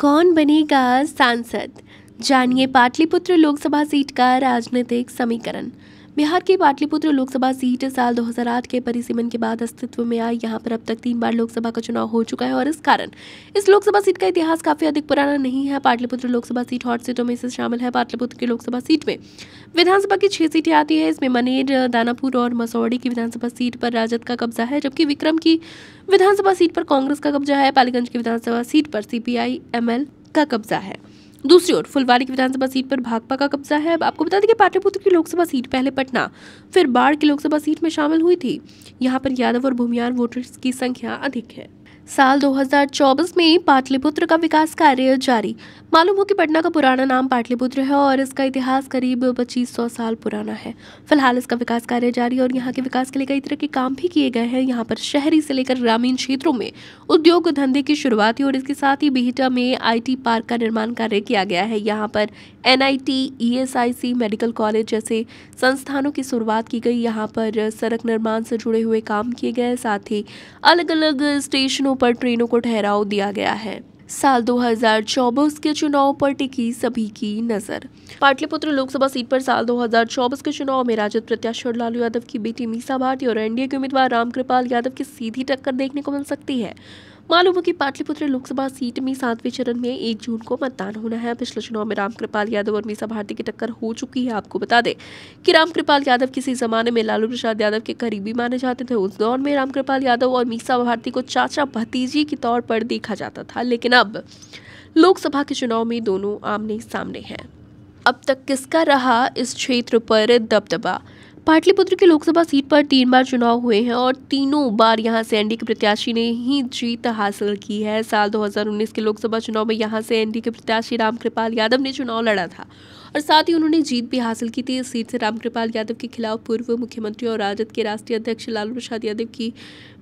कौन बनेगा सांसद जानिए पाटलिपुत्र लोकसभा सीट का राजनीतिक समीकरण बिहार की पाटलिपुत्र लोकसभा सीट साल 2008 के परिसीमन के बाद अस्तित्व में आई यहाँ पर अब तक तीन बार लोकसभा का चुनाव हो चुका है और इस कारण इस लोकसभा सीट का इतिहास काफी अधिक पुराना नहीं है पाटलिपुत्र लोकसभा सीट हॉट सीटों में से शामिल है पाटलिपुत्र की लोकसभा सीट में विधानसभा की छह सीटें आती है इसमें मनेर दानापुर और मसौड़ी की विधानसभा सीट पर राजद का कब्जा है जबकि विक्रम की विधानसभा सीट पर कांग्रेस का कब्जा है पालीगंज की विधानसभा सीट पर सीपीआई एम का कब्जा है दूसरी ओर फुलवारी की विधानसभा सीट पर भाकपा का कब्जा है अब आपको बता दें कि पाटलिपुत्र की लोकसभा सीट पहले पटना फिर बाढ़ की लोकसभा सीट में शामिल हुई थी यहाँ पर यादव और भूमियार वोटर्स की संख्या अधिक है साल 2024 में पाटलिपुत्र का विकास कार्य जारी मालूम हो कि पटना का पुराना नाम पाटलिपुत्र है और इसका इतिहास करीब 2500 साल पुराना है फिलहाल इसका विकास कार्य जारी और यहाँ के विकास के लिए कई तरह के काम भी किए गए हैं यहाँ पर शहरी से लेकर ग्रामीण क्षेत्रों में उद्योग धंधे की शुरुआत हुई और इसके साथ ही बिहटा में आई पार्क का निर्माण कार्य किया गया है यहाँ पर एन आई मेडिकल कॉलेज जैसे संस्थानों की शुरुआत की गई यहाँ पर सड़क निर्माण से जुड़े हुए काम किए गए साथ ही अलग अलग स्टेशनों पर ट्रेनों को ठहराव दिया गया है साल 2024 के चुनाव पर टिकी सभी की नजर पाटलिपुत्र लोकसभा सीट पर साल 2024 के चुनाव में राजद प्रत्याशी लालू यादव की बेटी मीसा भारती और एनडीए के उम्मीदवार रामकृपाल यादव की सीधी टक्कर देखने को मिल सकती है मालूम हो कि पाटलिपुत्र लोकसभा सीट में सातवें चरण में एक जून को मतदान होना है पिछले चुनाव में रामकृपाल यादव और मीसा भारती की टक्कर हो चुकी है आपको बता दें कि रामकृपाल यादव किसी जमाने में लालू प्रसाद यादव के करीबी माने जाते थे उस दौर में रामकृपाल यादव और मीसा भारती को चाचा भतीजी के तौर पर देखा जाता था लेकिन अब लोकसभा के चुनाव में दोनों आमने सामने हैं अब तक किसका रहा इस क्षेत्र पर दबदबा पाटलिपुत्र की लोकसभा सीट पर तीन बार चुनाव हुए हैं और तीनों बार यहां से एनडीए के प्रत्याशी ने ही जीत हासिल की है साल 2019 के लोकसभा चुनाव में यहां से एनडीए के प्रत्याशी रामकृपाल यादव ने चुनाव लड़ा था और साथ ही उन्होंने जीत भी हासिल की थी इस सीट से रामकृपाल यादव के खिलाफ पूर्व मुख्यमंत्री और राजद के राष्ट्रीय अध्यक्ष लालू प्रसाद यादव की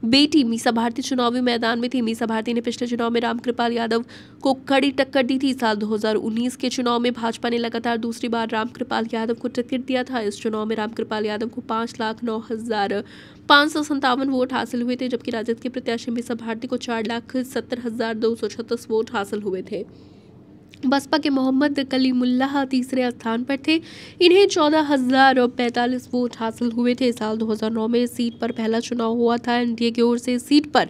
बेटी मीसा भारती चुनावी मैदान में थी मीसा भारती ने पिछले चुनाव में रामकृपाल यादव को कड़ी टक्कर दी थी साल 2019 के चुनाव में भाजपा ने लगातार दूसरी बार रामकृपाल यादव को टिकट दिया था इस चुनाव में रामकृपाल यादव को पांच लाख नौ हज़ार पाँच सौ संतावन वोट हासिल हुए थे जबकि राजद के प्रत्याशी मीसा भारती को चार लाख सत्तर हज़ार दो सौ छत्तीस वोट हासिल हुए थे बसपा के मोहम्मद कलीमुल्लाह तीसरे स्थान पर थे इन्हें चौदह हजार पैंतालीस वोट हासिल हुए थे साल 2009 में इस सीट पर पहला चुनाव हुआ था एनडीए की ओर से इस सीट पर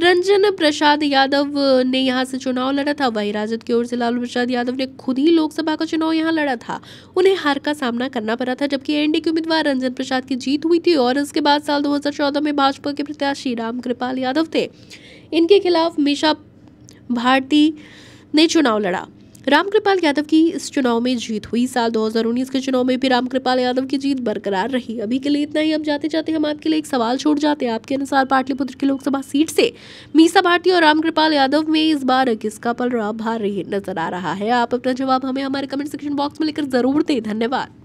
रंजन प्रसाद यादव ने यहां से चुनाव लड़ा था वहीं राजद की ओर से लालू प्रसाद यादव ने खुद ही लोकसभा का चुनाव यहाँ लड़ा था उन्हें हार का सामना करना पड़ा था जबकि एनडीए के उम्मीदवार रंजन प्रसाद की जीत हुई थी और इसके बाद साल दो में भाजपा के प्रत्याशी राम कृपाल यादव थे इनके खिलाफ मीशा भारती ने चुनाव लड़ा रामकृपाल यादव की इस चुनाव में जीत हुई साल 2019 के चुनाव में भी रामकृपाल यादव की जीत बरकरार रही अभी के लिए इतना ही अब जाते जाते हम आपके लिए एक सवाल छोड़ जाते हैं आपके अनुसार पाटलिपुत्र की लोकसभा सीट से मीसा भारती और रामकृपाल यादव में इस बार किसका पल भारी नजर आ रहा है आप अपना जवाब हमें हमारे कमेंट सेक्शन बॉक्स में लेकर जरूर दें धन्यवाद